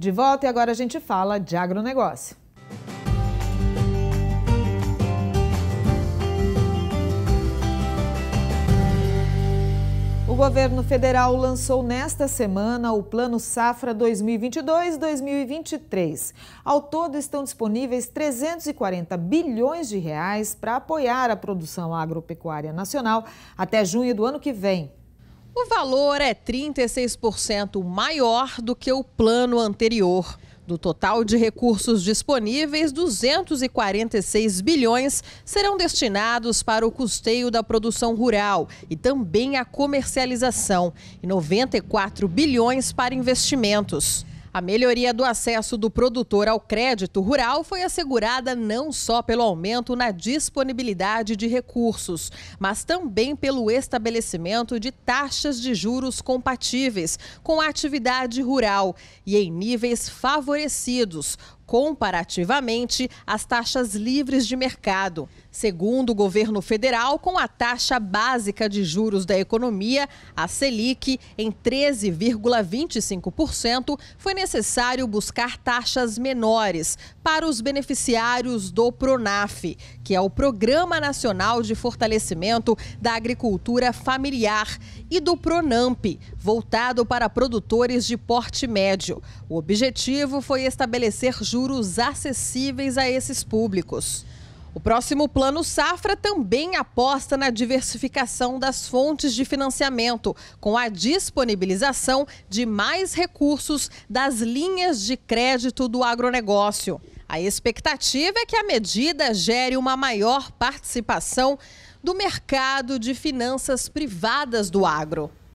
De volta e agora a gente fala de agronegócio. O governo federal lançou nesta semana o Plano Safra 2022-2023. Ao todo estão disponíveis 340 bilhões de reais para apoiar a produção agropecuária nacional até junho do ano que vem. O valor é 36% maior do que o plano anterior. Do total de recursos disponíveis, 246 bilhões serão destinados para o custeio da produção rural e também a comercialização, e 94 bilhões para investimentos. A melhoria do acesso do produtor ao crédito rural foi assegurada não só pelo aumento na disponibilidade de recursos, mas também pelo estabelecimento de taxas de juros compatíveis com a atividade rural e em níveis favorecidos, comparativamente às taxas livres de mercado. Segundo o governo federal, com a taxa básica de juros da economia, a Selic, em 13,25%, foi necessário buscar taxas menores para os beneficiários do PRONAF, que é o Programa Nacional de Fortalecimento da Agricultura Familiar, e do PRONAMP, voltado para produtores de porte médio. O objetivo foi estabelecer juros juros acessíveis a esses públicos. O próximo Plano Safra também aposta na diversificação das fontes de financiamento, com a disponibilização de mais recursos das linhas de crédito do agronegócio. A expectativa é que a medida gere uma maior participação do mercado de finanças privadas do agro.